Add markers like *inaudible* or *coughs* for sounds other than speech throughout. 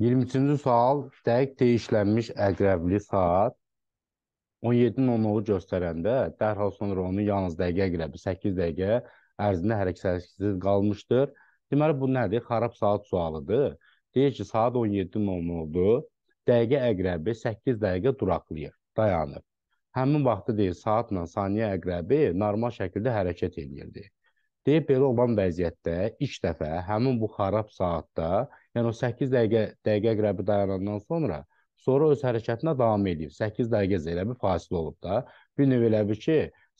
23-cü sual dəqiq deyişlənmiş əqrəbli saat 17-nin 10-u göstərəndə dərhal sonra onu yalnız dəqiqə əqrəbi 8 dəqiqə ərzində hərəkətsiz qalmışdır. Deməli bu nədir? Xarab saat sualıdır. Deyir ki, saat 17-nin 10 oldu. Dəqiqə əqrəbi 8 dəqiqə duraqlayır, dayanır. Həmin vaxtda deyir, saatla saniyə əqrəbi normal şəkildə hərəkət edirdi. Deyir, belə olan vəziyyətdə ilk dəfə həmin bu xarab saatda Yəni o 8 dəqiqə dəqiqə qərəbi dayanandan sonra sonra öz hərəkətinə davam edir. 8 dəqiqə elə bir fasilə olub da. Bir növ elə bir ki,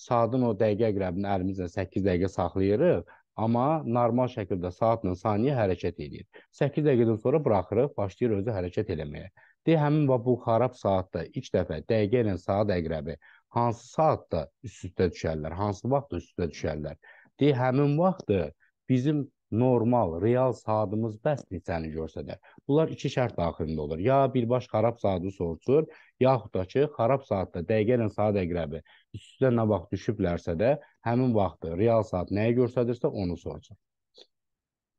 saatın o dəqiqə qərəbini əlimizlə 8 dəqiqə saxlayırıq, amma normal şəkildə saatla saniyə hərəkət edir. 8 dəqiqədən sonra buraxırıq, başlayır özü hərəkət eləməyə. Deyə həmin bu xarab saatda ilk dəfə dəqiqə ilə saat əqrəbi hansı saatda üst-üstə düşərlər, hansı vaxt üst-üstə düşərlər. Deyə həmin vaxtı bizim normal, real saatımız bəs neçəni göstərir. Bunlar iki şərt daxilində olur. Ya birbaş xarab saatını soruşur, yaxud da ki, xarab saatda dəqiqə ilə saat əqrəbi üst-üstə nə vaxt düşüblərsə də, həmin vaxtı real saat nəyə göstərirsə, onu soruşur.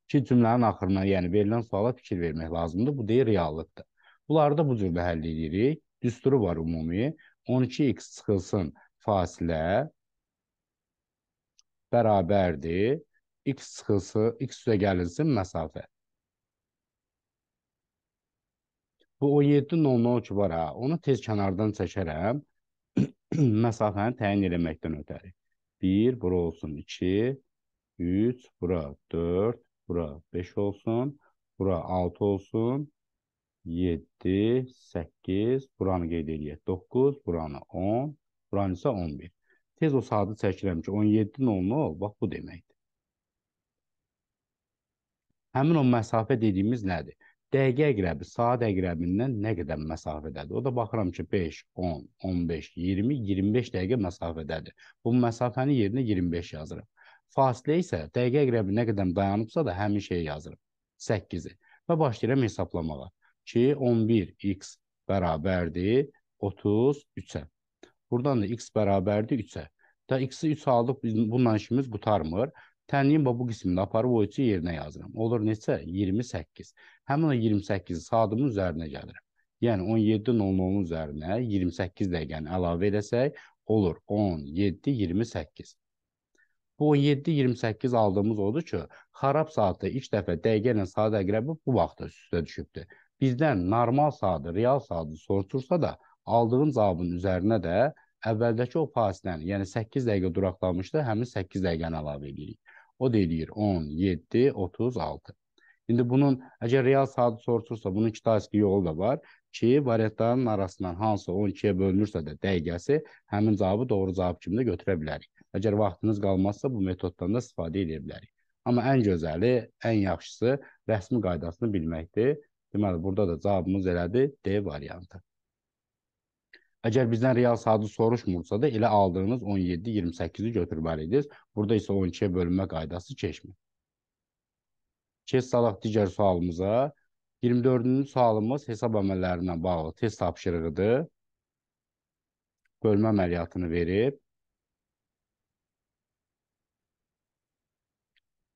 İki cümlənin axırına, yəni verilən suala fikir vermək lazımdır. Bu deyir reallıqdır. Bunları da bu cürdə həll edirik. Düsturu var ümumi. 12x çıxılsın fasilə bərabərdir x çıxısı x üstə gəlinsin məsafə. Bu 17 nolunun ki var ha, onu tez kənardan çəkərəm. *clears throat* Məsafəni təyin eləməkdən ötəri. 1 bura olsun 2, 3 bura 4, bura 5 olsun, bura 6 olsun, 7, 8, buranı qeyd eləyək 9, buranı 10, buranı isə 11. Tez o saatı çəkirəm ki, 17-nin 10-u, bax bu demək. Həmin o məsafə dediyimiz nədir? Dəqiqə əqrəbi saat əqrəbindən nə qədər məsafədədir? O da baxıram ki, 5, 10, 15, 20, 25 dəqiqə məsafədədir. Bu məsafənin yerinə 25 yazıram. Fasilə isə dəqiqə əqrəbi nə qədər dayanıbsa da həmin şeyi yazıram. 8-i və başlayıram hesablamağa ki, 11x bərabərdir 33-ə. Buradan da x bərabərdir 3-ə. Da x-i 3 aldıq, bununla işimiz qutarmır. Tənliyin bu qismini aparıb o üçü yerinə yazıram. Olur neçə? 28. Həmin o 28-i saatımın üzərinə gəlirəm. Yəni 17.00-un üzərinə 28 dəqiqəni əlavə eləsək, olur 17.28. Bu 17-28 aldığımız odur ki, xarab saatı ilk dəfə dəqiqə ilə saat əqrəbi bu vaxtda üstə düşübdür. Bizdən normal saatı, real saatı soruşursa da, aldığın cavabın üzərinə də əvvəldəki o fasiləni, yəni 8 dəqiqə duraqlamışdı, həmin 8 dəqiqəni əlavə edirik. O da eləyir 10, 7, 36. İndi bunun əgər real saatı soruşursa, bunun iki təsiki yolu da var ki, variantların arasından hansı 12-yə bölünürsə də dəqiqəsi həmin cavabı doğru cavab kimi də götürə bilərik. Əgər vaxtınız qalmazsa bu metoddan da istifadə edə bilərik. Amma ən gözəli, ən yaxşısı rəsmi qaydasını bilməkdir. Deməli, burada da cavabımız elədir D variantı. Əgər bizdən real saatı soruşmursa da elə aldığınız 17-28-i götürməliydiniz. Burada isə 12-yə bölünmə qaydası keçmir. Keç salaq digər sualımıza. 24-cü sualımız hesab əməllərindən bağlı test tapşırığıdır. Bölmə əməliyyatını verib.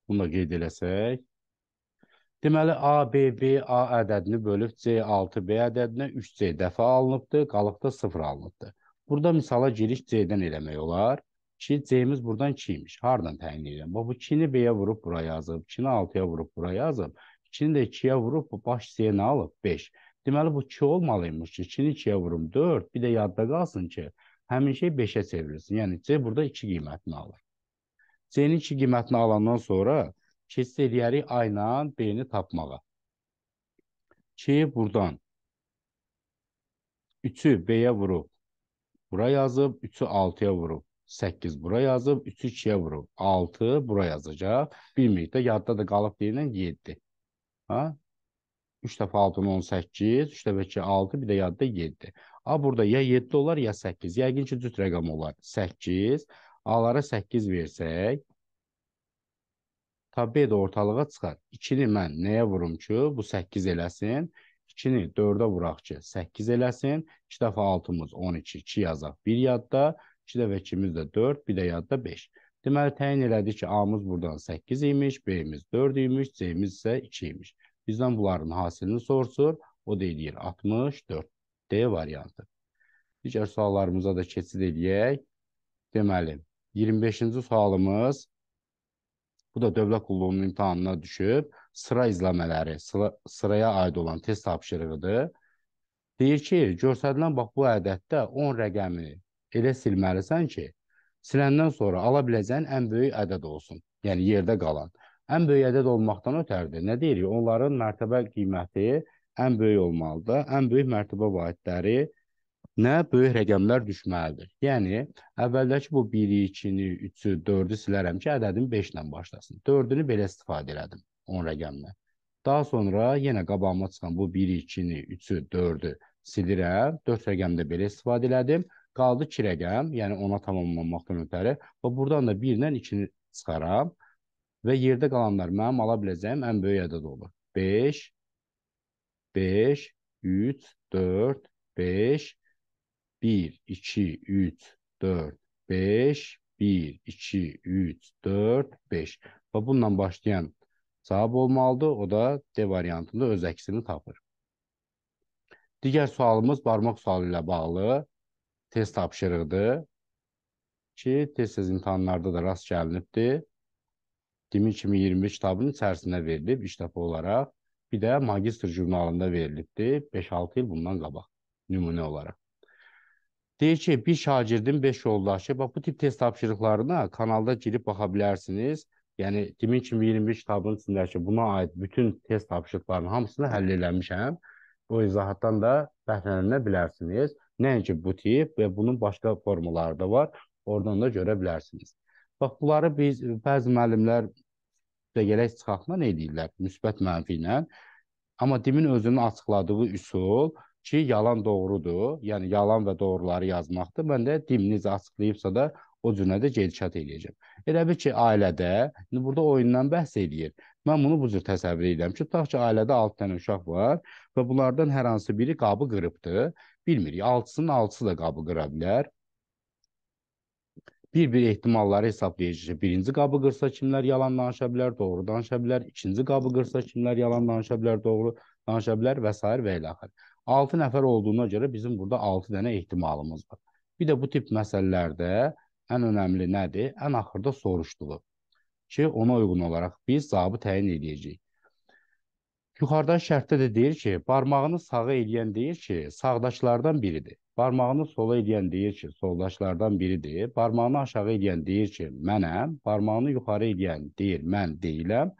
Bunu da qeyd eləsək. Deməli A, B, B, A ədədini bölüb C, 6, B ədədinə 3C dəfə alınıbdır, qalıqda 0 alınıbdır. Burada misala giriş C-dən eləmək olar ki, C-miz buradan 2 imiş. Hardan təyin edirəm? Bu 2-ni B-yə vurub bura yazıb, 2-ni 6-ya vurub bura yazıb, 2-ni də 2-yə vurub baş C-ni alıb 5. Deməli bu 2 olmalıymış ki, 2-ni 2-yə vurum 4. Bir də yadda qalsın ki, həmin şey 5-ə çevrilsin. Yəni C burada 2 qiymətini alır. C-nin 2 qiymətini alandan sonra hiss eləyərik A ilə B-ni tapmağa. 2 buradan 3-ü B-yə vurub bura yazıb, 3-ü 6-ya vurub 8 bura yazıb, 3-ü 2-yə vurub 6 bura yazacaq. Bilmirik də yadda da qalıb deyilən 7. Ha? 3 dəfə 6 18, 3 dəfə 2 6, bir də yadda 7. A burada ya 7 olar, ya 8. Yəqin ki, cüt rəqəm olar. 8. A-lara 8 versək, Tabi də ortalığa çıxar. 2-ni mən nəyə vurum ki, bu 8 eləsin. 2-ni 4-ə vuraq ki, 8 eləsin. 2 dəfə 6-mız 12, 2 yazaq. 1 yadda, 2 dəfə 2-miz də 4, bir də yadda 5. Deməli təyin elədik ki, A-mız buradan 8 imiş, B-miz 4 imiş, C-miz isə 2 imiş. Bizdən bunların hasilini soruşur. O da eləyir 64. D variantı. Digər suallarımıza da keçid edək. Deməli, 25-ci sualımız Bu da dövlət qulluğunun imtahanına düşüb sıra izləmələri, sıra, sıraya aid olan test tapşırığıdır. Deyir ki, göstərilən bax bu ədəddə 10 rəqəmini elə silməlisən ki, siləndən sonra ala biləcəyin ən böyük ədəd olsun. Yəni yerdə qalan. Ən böyük ədəd olmaqdan ötəridir. Nə deyirik? Onların mərtəbə qiyməti ən böyük olmalıdır. Ən böyük mərtəbə vahidləri nə böyük rəqəmlər düşməlidir. Yəni əvvəldəki bu 1-i, 2-ni, 3-ü, 4-ü silərəm ki, ədədim 5 ilə başlasın. 4-ünü belə istifadə elədim 10 rəqəmlə. Daha sonra yenə qabağıma çıxan bu 1-i, 2-ni, 3-ü, 4-ü silirəm. 4 rəqəmdə belə istifadə elədim. Qaldı 2 rəqəm, yəni 10-a tamamlanmaqdan ötəri və buradan da 1 ilə 2-ni çıxaram və yerdə qalanlar mənim ala biləcəyim ən böyük ədəd olur. 5 5 3 4 5 1, 2, 3, 4, 5, 1, 2, 3, 4, 5. Və bununla başlayan cavab olmalıdır. O da D variantında öz əksini tapır. Digər sualımız barmaq sualı ilə bağlı test tapşırıqdır ki, tez-tez imtahanlarda da rast gəlinibdir. Demin kimi 21 kitabın içərisində verilib iş dəfə olaraq. Bir də magistr jurnalında verilibdir 5-6 il bundan qabaq nümunə olaraq. Deyir ki, bir şagirdin 5 yoldaşı. Bax bu tip test tapşırıqlarına kanalda girib baxa bilərsiniz. Yəni demin kimi 25 kitabın içindəki buna aid bütün test tapşırıqlarının hamısını həll eləmişəm. O izahatdan da bəhrələnə bilərsiniz. Nəinki bu tip və bunun başqa formaları da var. Oradan da görə bilərsiniz. Bax bunları biz bəzi müəllimlər də gələk çıxaqla eləyirlər, müsbət mənfi ilə. Amma demin özünün açıqladığı üsul ki, yalan doğrudur, yəni yalan və doğruları yazmaqdır. Mən də dimniz açıqlayıbsa da o cürlə də gedişat eləyəcəm. Elə bil ki, ailədə, indi burada oyundan bəhs eləyir. Mən bunu bu cür təsəvvür edirəm ki, tutaq ki, ailədə 6 dənə uşaq var və bunlardan hər hansı biri qabı qırıbdı. Bilmirik, 6-sının 6-sı da qabı qıra bilər. Bir-bir ehtimalları hesablayacağıq. Birinci qabı qırsa kimlər yalan danışa bilər, doğru danışa bilər. İkinci qabı qırsa kimlər yalan danışa bilər, doğru danışa bilər və s. və ilə axır. 6 nəfər olduğuna görə bizim burada 6 dənə ehtimalımız var. Bir də bu tip məsələlərdə ən önəmli nədir? Ən axırda soruşduğu ki, ona uyğun olaraq biz cavabı təyin edəcəyik. Yuxarıdan şərtdə də deyir ki, barmağını sağa eləyən deyir ki, sağdakılardan biridir. Barmağını sola eləyən deyir ki, soldaşlardan biridir. Barmağını aşağı eləyən deyir ki, mənəm. Barmağını yuxarı eləyən deyir, mən deyiləm.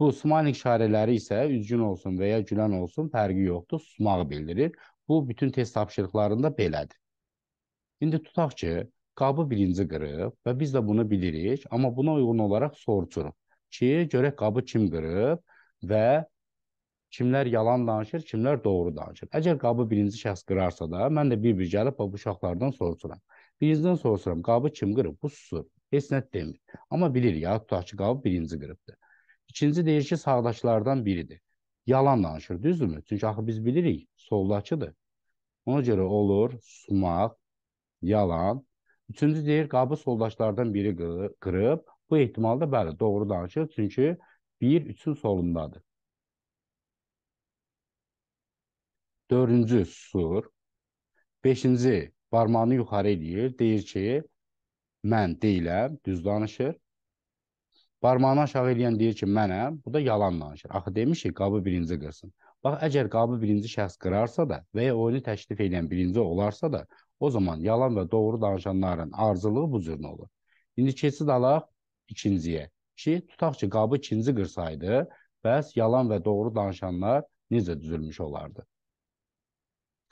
Bu smiling işarələri isə üzgün olsun və ya gülən olsun fərqi yoxdur, susmağı bildirir. Bu bütün test tapşırıqlarında belədir. İndi tutaq ki, qabı birinci qırıb və biz də bunu bilirik, amma buna uyğun olaraq soruşuruq ki, görək qabı kim qırıb və kimlər yalan danışır, kimlər doğru danışır. Əgər qabı birinci şəxs qırarsa da, mən də bir-bir gəlib bu uşaqlardan soruşuram. Birincidən soruşuram, qabı kim qırıb? Bu susur, heç nə demir. Amma bilir ya, tutaq ki, qabı birinci qırıbdır. İkinci deyir ki, sağdakılardan biridir. Yalan danışır, düzdürmü? Çünki axı biz bilirik, soldakıdır. Ona görə olur sumaq, yalan. Üçüncü deyir, qabı soldaşlardan biri qırıb. Bu ehtimal da bəli, doğru danışır. Çünki 1 üçün solundadır. Dördüncü susur. Beşinci barmağını yuxarı eləyir. Deyir ki, mən deyiləm, düz danışır. Barmağını aşağı eləyən deyir ki, mənəm. Bu da yalan danışır. Axı demiş ki, qabı birinci qırsın. Bax, əgər qabı birinci şəxs qırarsa da və ya oyunu təklif edən birinci olarsa da, o zaman yalan və doğru danışanların arzılığı bu cür olur. İndi keçid alaq ikinciyə. Ki, tutaq ki, qabı ikinci qırsaydı, bəs yalan və doğru danışanlar necə düzülmüş olardı?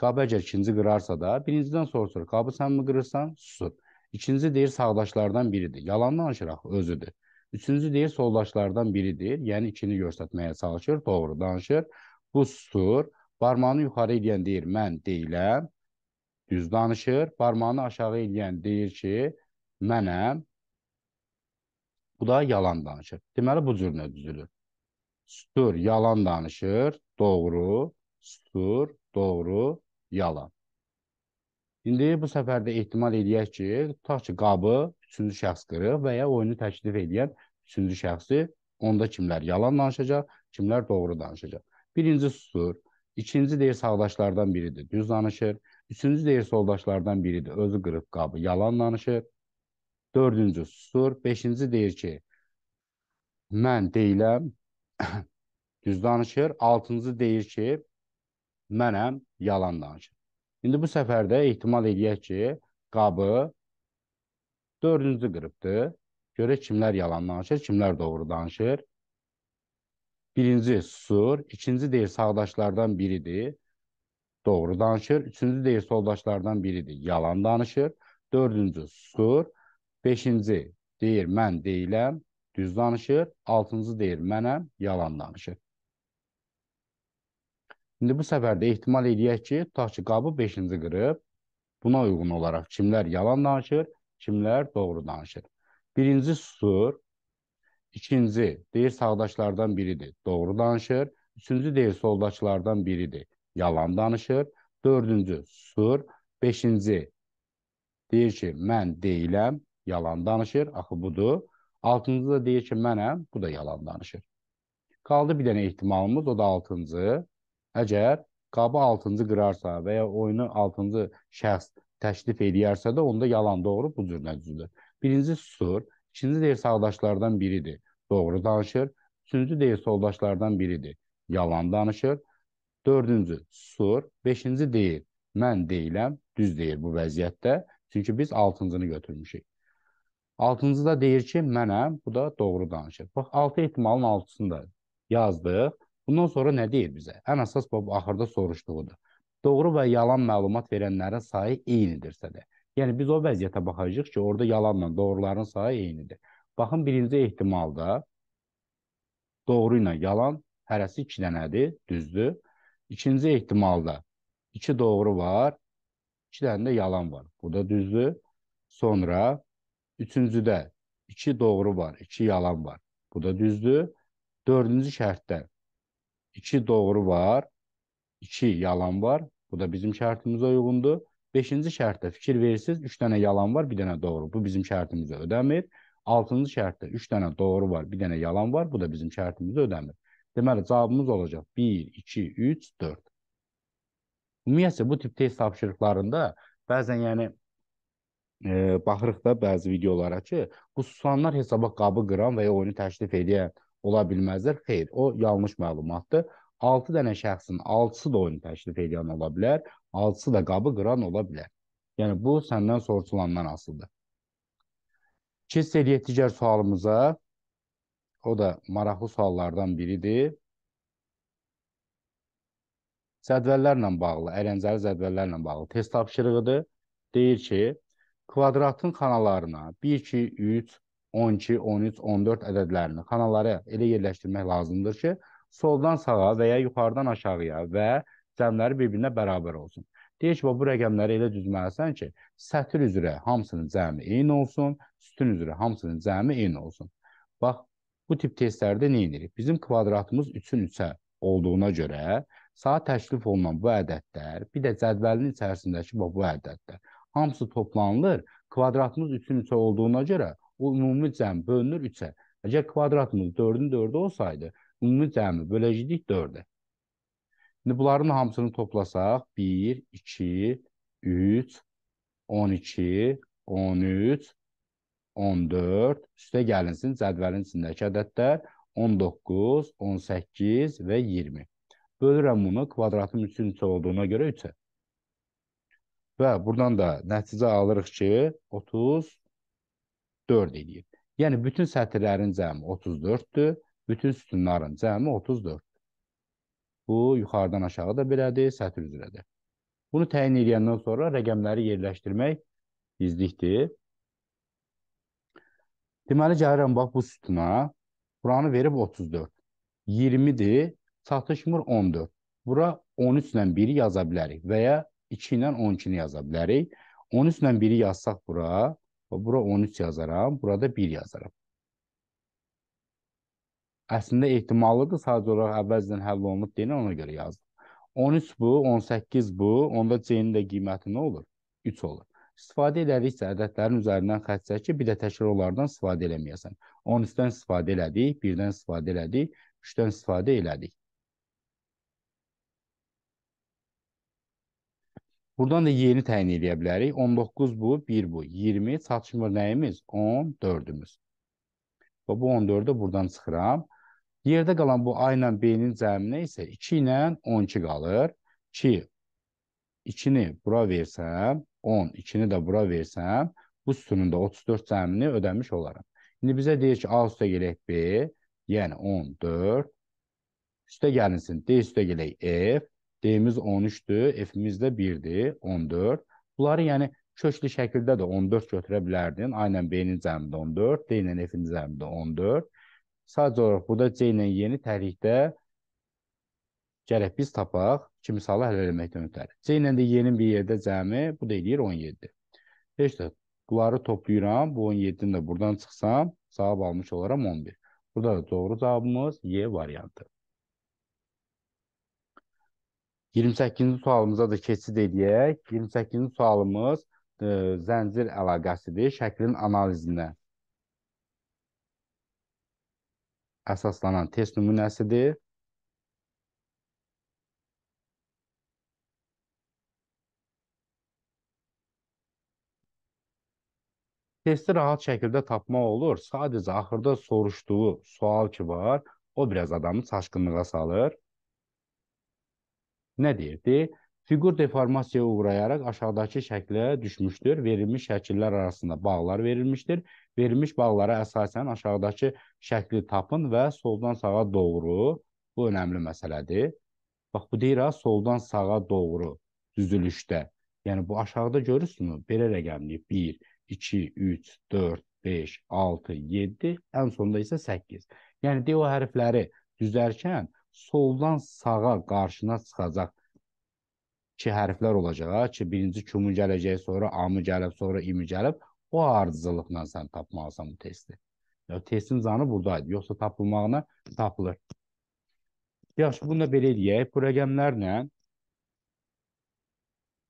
Qabı əgər ikinci qırarsa da, birincidən soruşur, qabı sən mi qırırsan? Susur. İkinci deyir, sağdaşlardan biridir. Yalan danışır axı, özüdür. Üçüncü deyir, soldaşlardan biridir. Yəni ikini göstərməyə çalışır, doğru danışır. Bu susur. Barmağını yuxarı eləyən deyir, mən deyiləm. Düz danışır. Barmağını aşağı eləyən deyir ki, mənəm. Bu da yalan danışır. Deməli, bu cür nə düzülür? Susur, yalan danışır, doğru. Susur, doğru, yalan. İndi bu səfərdə ehtimal eləyək ki, tutaq ki, qabı üçüncü şəxs qırıq və ya oyunu təklif edən üçüncü şəxsi onda kimlər yalan danışacaq, kimlər doğru danışacaq. Birinci susur, ikinci deyir sağdaşlardan biridir, düz danışır. Üçüncü deyir soldaşlardan biridir, özü qırıq qabı, yalan danışır. Dördüncü susur, beşinci deyir ki, mən deyiləm, *coughs* düz danışır. Altıncı deyir ki, mənəm, yalan danışır. İndi bu səfərdə ehtimal edək ki, qabı Dördüncü qrupdur. Görək kimlər yalan danışır, kimlər doğru danışır. Birinci susur, ikinci deyir sağdaşlardan biridir, doğru danışır. Üçüncü deyir soldaşlardan biridir, yalan danışır. Dördüncü susur, beşinci deyir mən deyiləm, düz danışır. Altıncı deyir mənəm, yalan danışır. İndi bu səfər də ehtimal eləyək ki, tutaq ki, qabı 5-ci qırıb. Buna uyğun olaraq kimlər yalan danışır, kimlər doğru danışır. Birinci susur, ikinci deyir sağdaşlardan biridir, doğru danışır, üçüncü deyir soldakılardan biridir, yalan danışır, dördüncü susur, beşinci deyir ki, mən deyiləm, yalan danışır, axı budur. Altıncı da deyir ki, mənəm, bu da yalan danışır. Qaldı bir dənə ehtimalımız, o da altıncı. Əgər qabı altıncı qırarsa və ya oyunu altıncı şəxs təklif edərsə də onda yalan doğru bu cür nəticədir. Birinci susur, ikinci deyir sağdaşlardan biridir, doğru danışır, üçüncü deyir soldaşlardan biridir, yalan danışır. Dördüncü susur, beşinci deyir mən deyiləm, düz deyir bu vəziyyətdə. Çünki biz 6-cını götürmüşük. 6-cı da deyir ki, mənəm, bu da doğru danışır. Bax 6 ehtimalın 6-sını da yazdıq. Bundan sonra nə deyir bizə? Ən əsas bu axırda soruşduğudur doğru və yalan məlumat verənlərin sayı eynidirsə də. Yəni biz o vəziyyətə baxacağıq ki, orada yalanla doğruların sayı eynidir. Baxın birinci ehtimalda doğru ilə yalan hərəsi 2 dənədir, düzdür. İkinci ehtimalda 2 iki doğru var, 2 dənə də yalan var. Bu da düzdür. Sonra üçüncüdə 2 doğru var, 2 yalan var. Bu da düzdür. Dördüncü şərtdə 2 doğru var, 2 yalan var. Bu da bizim şərtimizə uyğundur. Beşinci şərtdə fikir verirsiniz, üç dənə yalan var, bir dənə doğru. Bu bizim şərtimizə ödəmir. Altıncı şərtdə üç dənə doğru var, bir dənə yalan var. Bu da bizim şərtimizə ödəmir. Deməli, cavabımız olacaq 1, 2, 3, 4. Ümumiyyətlə, bu tip test tapşırıqlarında bəzən yəni e, baxırıq da bəzi videolara ki, bu susanlar hesaba qabı qıran və ya oyunu təşrif edən ola bilməzlər. Xeyr, o yanlış məlumatdır. 6 dənə şəxsin 6-sı da oyunu təklif edən ola bilər, 6-sı da qabı qıran ola bilər. Yəni bu səndən sorğulandan asılıdır. Keç seriyə digər sualımıza. O da maraqlı suallardan biridir. Cədvəllərlə bağlı, əyləncəli cədvəllərlə bağlı test tapşırığıdır. Deyir ki, kvadratın xanalarına 1, 2, 3, 12, 13, 14 ədədlərini xanalara elə yerləşdirmək lazımdır ki, soldan sağa və ya yuxarıdan aşağıya və cəmləri bir-birinə bərabər olsun. Deyir ki, bu rəqəmləri elə düzməlisən ki, sətir üzrə hamısının cəmi eyni olsun, sütun üzrə hamısının cəmi eyni olsun. Bax, bu tip testlərdə nə edirik? Bizim kvadratımız 3-ün 3-ə olduğuna görə sağa təklif olunan bu ədədlər, bir də cədvəlin içərisindəki bu, bu ədədlər hamısı toplanılır. Kvadratımız 3-ün 3-ə olduğuna görə o ümumi cəm bölünür 3-ə. Əgər kvadratımız 4-ün 4-ü olsaydı, ümumi cəmi böləcəyik 4-ə. İndi bunların hamısını toplasaq 1, 2, 3, 12, 13, 14, üstə gəlinsin cədvəlin içindəki ədədlər 19, 18 və 20. Bölürəm bunu kvadratın 3-ün üçə olduğuna görə 3-ə. Və buradan da nəticə alırıq ki, 34 edir. Yəni, bütün sətirlərin cəmi 34-dür. Bütün sütunların cəmi 34. Bu yuxarıdan aşağıda belədir, sətr üzrədir. Bunu təyin edəndən sonra rəqəmləri yerləşdirmək izlikdir. Deməli, gəlirəm bax bu sütuna. Buranı verib 34. 20-dir, çatışmır 14. Bura 13 ilə 1-i yaza bilərik və ya 2 ilə 12-ni yaza bilərik. 13 ilə 1-i yazsaq bura, bura 13 yazaram, burada 1 yazaram əslində ehtimallıdır, sadəcə olaraq əvvəlcədən həll olunub deyən ona görə yazdım. 13 bu, 18 bu, onda C-nin də qiyməti nə olur? 3 olur. İstifadə elədikcə ədədlərin üzərindən xətt çək ki, bir də təkrar onlardan istifadə eləməyəsən. 13-dən istifadə elədik, 1-dən istifadə elədik, 3-dən istifadə elədik. Buradan da yeni təyin edə bilərik. 19 bu, 1 bu, 20 çatışmır nəyimiz? 14-ümüz. Və bu 14-ü buradan çıxıram. Yerdə qalan bu A ilə B-nin cəminə isə 2 ilə 12 qalır. 2, 2-ni bura versəm, 10, 2-ni də bura versəm, bu sütunun da 34 cəmini ödəmiş olaram. İndi bizə deyir ki, A üstə gələk B, yəni 14, üstə gəlinsin, D üstə gələk F, D-imiz 13-dür, F-imiz də 1-dir, 14. Bunları yəni köklü şəkildə də 14 götürə bilərdin. A ilə B-nin cəmində 14, D ilə F-in cəmində 14. Sadəcə olaraq burada C ilə yeni tərikdə gələk biz tapaq ki, misalı həll eləməkdən ötəri. C ilə də yenin bir yerdə cəmi, bu da eləyir 17. Heç də bunları toplayıram, bu 17-ni də buradan çıxsam, cavab almış olaram 11. Burada da doğru cavabımız Y variantı. 28-ci sualımıza da keçid edək. 28-ci sualımız ə, e, zəncir əlaqəsidir şəklin analizinə. əsaslanan test nümunəsidir. Testi rahat şəkildə tapmaq olur. Sadəcə axırda soruşduğu sual ki var, o biraz adamı çaşqınlığa salır. Nə deyirdi? Fiqur deformasiyaya uğrayaraq aşağıdakı şəklə düşmüşdür. Verilmiş şəkillər arasında bağlar verilmişdir. Verilmiş bağlara əsasən aşağıdakı şəkli tapın və soldan sağa doğru, bu önəmli məsələdir. Bax, bu deyir ha, soldan sağa doğru düzülüşdə. Yəni, bu aşağıda görürsünüz, belə rəqəmliyib 1, 2, 3, 4, 5, 6, 7, ən sonda isə 8. Yəni, deyə o hərfləri düzərkən soldan sağa qarşına çıxacaq ki, hərflər olacaq ki, birinci Q-mu gələcək, sonra A-mı gəlib, sonra İ-mi gəlib. O ardıcılıqla sən tapmalısan bu testi. Ya, testin canı buradaydı. Yoxsa tapılmağına tapılır. Yaxşı, bunu da belə eləyək. Bu rəqəmlərlə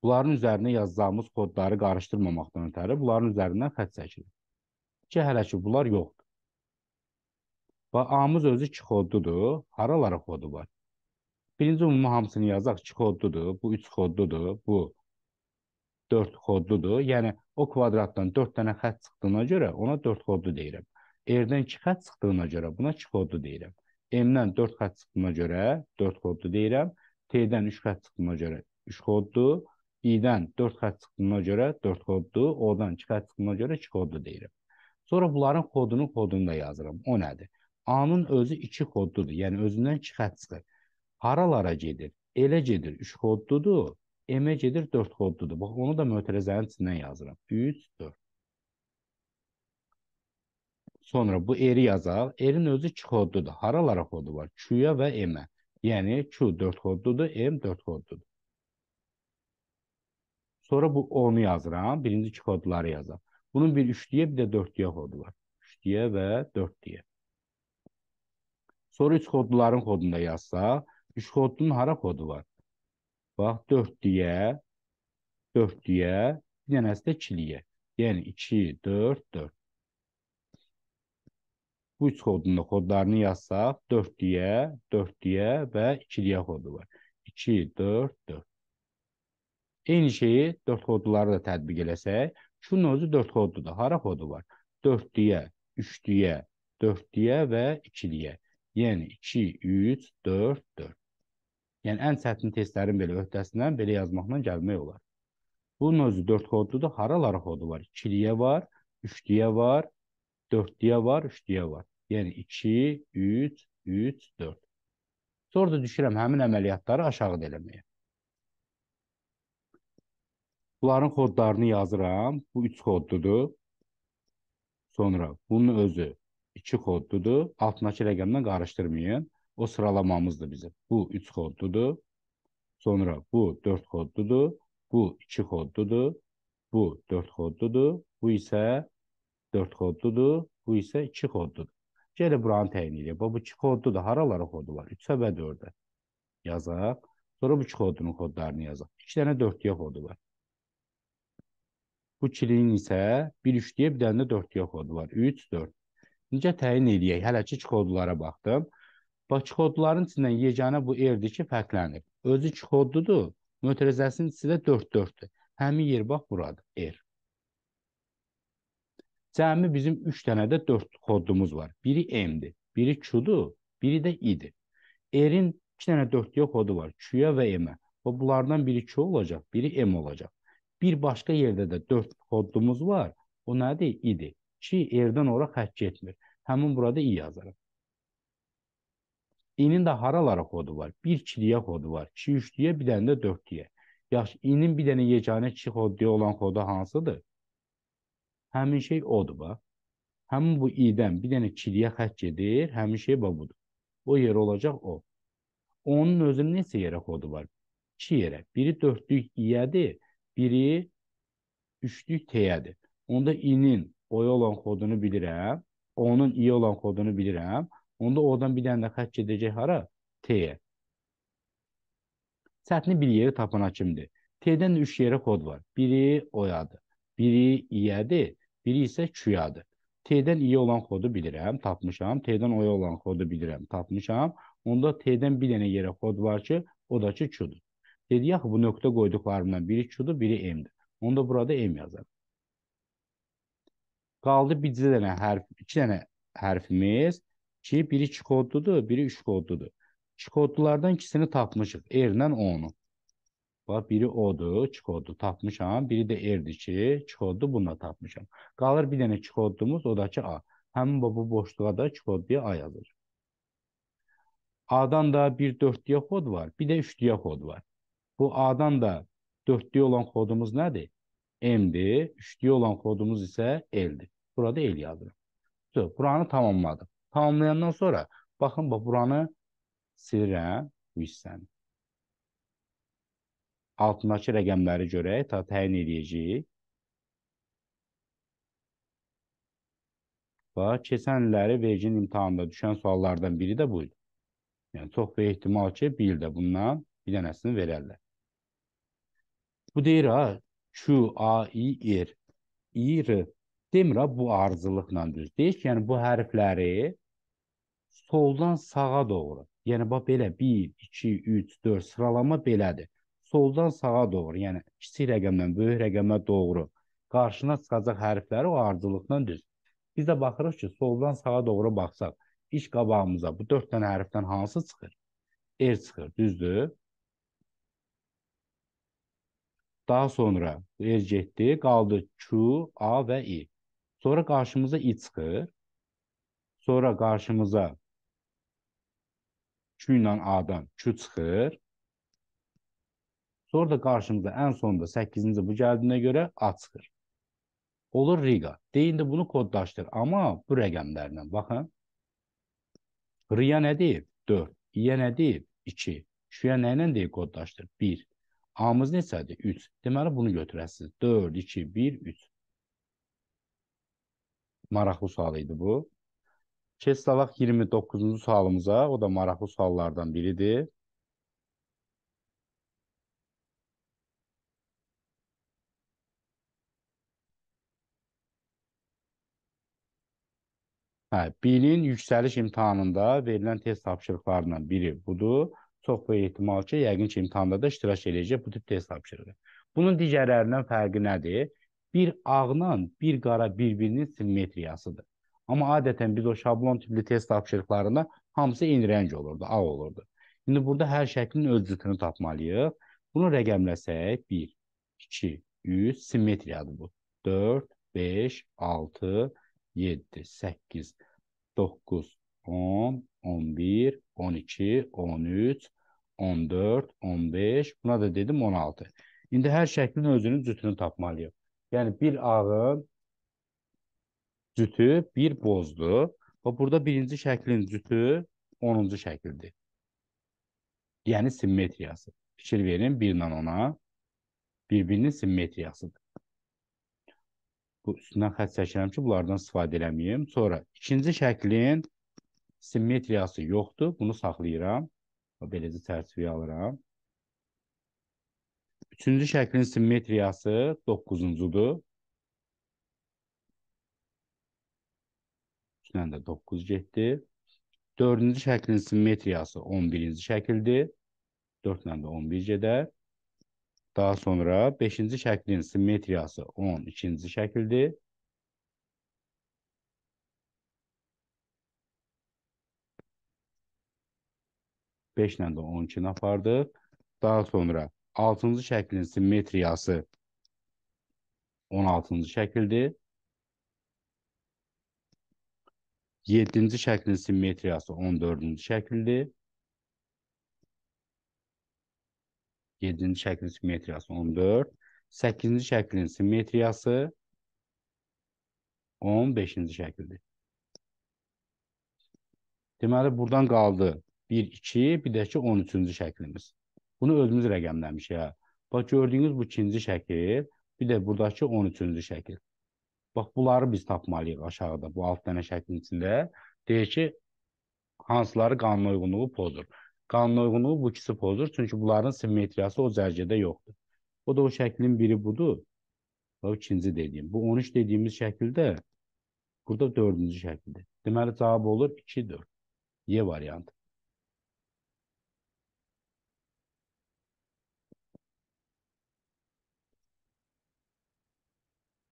bunların üzərinə yazdığımız kodları qarışdırmamaqdan ötəri bunların üzərindən xət çəkilir. Ki, hələ ki, bunlar yoxdur. Və A-mız özü 2 xoddudur. Haralara xodu var? Birinci ümumi hamısını yazaq. 2 kodludur, bu 3 kodludur, bu 4 kodludur. Yəni o kvadratdan 4 dənə xətt çıxdığına görə ona 4 kodlu deyirəm. R-dən 2 xətt çıxdığına görə buna 2 kodlu deyirəm. M-dən 4 xətt çıxdığına görə 4 kodlu deyirəm. T-dən 3 xətt çıxdığına görə 3 kodlu. İ-dən 4 xətt çıxdığına görə 4 kodlu. O-dan 2 xətt çıxdığına görə 2 kodlu deyirəm. Sonra bunların kodunun kodunu da yazıram. O nədir? A-nın özü 2 kodludur. Yəni özündən 2 xətt çıxır haralara gedir? Elə gedir 3 kodludur, M-ə gedir 4 kodludur. Bax onu da mötərizənin içindən yazıram. 3 4. Sonra bu eri yazaq. Erin özü 2 kodludur. Haralara kodu var? Q-ya və M-ə. Yəni Q 4 kodludur, M 4 kodludur. Sonra bu 10-u yazıram. Birinci 2 kodları yazaq. Bunun bir 3-lüyə, bir də 4-lüyə kodu var. 3-lüyə və 4-lüyə. Sonra 3 kodluların kodunda yazsaq, 3 kodunun hara kodu var? Bax 4 deyə 4 deyə bir dənəsi də 2 deyə. Yəni 2 4 4. Bu 3 kodun da kodlarını yazsaq 4 deyə, 4 deyə və 2 deyə kodu var. 2 4 4. Eyni şeyi 4 kodları da tətbiq eləsək, şunun özü 4 kodudur. Hara kodu var? 4 deyə, 3 deyə, 4 deyə və 2 deyə. Yəni 2 3 4 4. Yəni ən çətin testlərin belə öhdəsindən belə yazmaqla gəlmək olar. Bu mövzu 4 kodludur. Haralara kodu var? 2-liyə var, 3-liyə var, 4-liyə var, 3-liyə var. Yəni 2, 3, 3, 4. Sonra da düşürəm həmin əməliyyatları aşağıda eləməyə. Bunların kodlarını yazıram. Bu 3 kodludur. Sonra bunun özü 2 kodludur. Altındakı rəqəmdən qarışdırmayın o sıralamamızdır bizim. Bu 3 kodludur. Sonra bu 4 kodludur. Bu 2 kodludur. Bu 4 kodludur. Bu isə 4 kodludur. Bu isə 2 kodludur. Gəlib buranı təyin edək. Bu 2 kodludur. Haralara kodu var? 3-ə və 4-ə yazaq. Sonra bu 2 kodunun kodlarını yazaq. 2 dənə 4-yə kodu var. Bu kilinin isə bir 3-yə bir dənə 4-yə kodu var. 3, 4. Necə təyin edək? Hələ ki kodlara baxdım. Bakı kodların içindən yeganə bu erdir ki, fərqlənir. Özü 2 kodludur, mötərizəsinin içi də 4-4-dür. Həmin yer bax buradır, er. Cəmi bizim 3 dənə də 4 kodumuz var. Biri M-dir, biri Q-dur, biri də İ-dir. R-in 2 dənə 4-lük kodu var, Q-yə və M-ə. Və bunlardan biri Q olacaq, biri M olacaq. Bir başqa yerdə də 4 kodumuz var. O nədir? İ-dir. Ki, R-dən ora xətt getmir. Həmin burada İ yazarıq. İnin də haralara xodu var? Bir kiliyə xodu var, iki üçlüyə, bir dənə də dördlüyə. Yaxşı, inin bir dənə yeganə iki xodluya olan xodu hansıdır? Həmin şey odur bax. Həmin bu i-dən bir dənə kiliyə xətt gedir, həmin şey bax budur. O yer olacaq o. Onun özünün neçə yerə xodu var? 2 yerə. Biri dördlük i-yədir, biri üçlük t-yədir. Onda i-nin oya olan kodunu bilirəm, onun i olan kodunu bilirəm. Onda oradan bir dənə də xətt gedəcək hara? T-yə. Sətni bir yeri tapan hakimdir. T-dən 3 yerə kod var. Biri O-yadır, biri İ-yadır, biri isə Q-yadır. T-dən İ olan kodu bilirəm, tapmışam. T-dən O-ya olan kodu bilirəm, tapmışam. Onda T-dən bir dənə yerə kod var ki, o da ki Q-dur. Dedi, yaxı bu nöqtə qoyduqlarımdan biri Q-dur, biri M-dir. Onda burada M yazarım. Qaldı bir dənə hərf, iki dənə hərfimiz ki, biri 2 kodludur, biri 3 kodludur. 2 kodlulardan ikisini tapmışıq. R-lə O-nu. Bax, biri O-dur, 2 kodlu tapmışam. Biri də R-dir ki, 2 kodlu bununla tapmışam. Qalır bir dənə 2 kodlumuz, o da ki A. Həmin bu boşluğa da 2 kodluya A yazır. A-dan da bir 4-lüyə xod var, bir də 3-lüyə xod var. Bu A-dan da 4-lüyə olan xodumuz nədir? M-dir, 3-lüyə olan xodumuz isə L-dir. Burada L yazırıq. Buranı tamamladım. Tamamlayandan sonra baxın bax buranı silirəm bu hissəni. Altındakı rəqəmləri görək, ta təyin edəcəyik. Və keçən illəri vergin imtahanında düşən suallardan biri də buydu. Yəni, çox böyük ehtimal ki, bir ildə bundan bir dənəsini verərlər. Bu deyir, ha, Q, A, I, R, İr demir, bu arzılıqla düz deyir ki, yəni bu hərfləri soldan sağa doğru. Yəni bax belə 1, 2, 3, 4 sıralama belədir. Soldan sağa doğru, yəni kiçik rəqəmdən böyük rəqəmə doğru qarşına çıxacaq hərfləri o ardıcıllıqdan düz. Biz də baxırıq ki, soldan sağa doğru baxsaq, iç qabağımıza bu 4 dənə hərfdən hansı çıxır? R çıxır, düzdür? Daha sonra R getdi, qaldı Q, A və I. Sonra qarşımıza I çıxır. Sonra qarşımıza Q ilə A-dan Q çıxır. Sonra da qarşımıza ən sonda 8-ci bu gəldiyinə görə A çıxır. Olur Riga. Deyin də bunu kodlaşdır. Amma bu rəqəmlərlə baxın. Riya nə deyib? 4. İyə nə deyib? 2. Şüyə nə ilə deyib kodlaşdır? 1. A-mız neçədir? 3. Deməli bunu götürəsiniz. 4, 2, 1, 3. Maraqlı sual idi bu. Çeslavak 29-cu sualımıza, o da maraqlı suallardan biridir. Hə, bilin yüksəliş imtahanında verilən test tapşırıqlarından biri budur. Çox böyük ehtimal ki, yəqin ki, imtahanda da iştirak edəcək bu tip test tapşırığı. Bunun digərlərindən fərqi nədir? Bir ağla bir qara bir-birinin simmetriyasıdır. Amma adətən biz o şablon tipli test tapşırıqlarında hamısı eyni rəng olurdu, ağ olurdu. İndi burada hər şəklin ölçütünü tapmalıyıq. Bunu rəqəmləsək 1, 2, 3 simmetriyadır bu. 4, 5, 6, 7, 8, 9, 10, 11, 12, 13, 14, 15, buna da dedim 16. İndi hər şəklin özünün cütünü tapmalıyıq. Yəni bir ağın cütü bir bozdur. Və burada birinci şəklin cütü 10-cu şəkildir. Yəni simmetriyası. Fikir verin 1 ilə 10-a bir-birinin simmetriyasıdır. Bu üstündən xətt çəkirəm ki, bunlardan istifadə eləməyim. Sonra ikinci şəklin simmetriyası yoxdur. Bunu saxlayıram. Beləcə tərtibi alıram. Üçüncü şəklin simmetriyası 9-cudur. üstündən də 9 getdi. 4-cü şəklin simmetriyası 11-ci şəkildir. 4 ilə də 11 gedər. Daha sonra 5-ci şəklin simmetriyası 12-ci şəkildir. Beşlə də 12-ni apardıq. Daha sonra 6-cı şəklin simmetriyası 16-cı şəkildir. 7-ci şəklin simmetriyası 14-cü şəkildir. 7-ci şəklin simmetriyası 14. 8-ci şəklin simmetriyası 15-ci şəkildir. Deməli, buradan qaldı 1, 2, bir də ki, 13-cü şəklimiz. Bunu özümüz rəqəmləmişik. Bax, gördüyünüz bu ikinci şəkil, bir də buradakı 13-cü şəkil. Bax bunları biz tapmalıyıq aşağıda bu 6 dənə şəklin içində. Deyir ki, hansıları qanuna uyğunluğu pozur. Qanuna uyğunluğu bu ikisi pozur, çünki bunların simmetriyası o cərgədə yoxdur. O da o şəklin biri budur. O ikinci dediyim. Bu 13 dediyimiz şəkildə burada dördüncü şəkildir. Deməli cavab olur 2 4. Y variantı.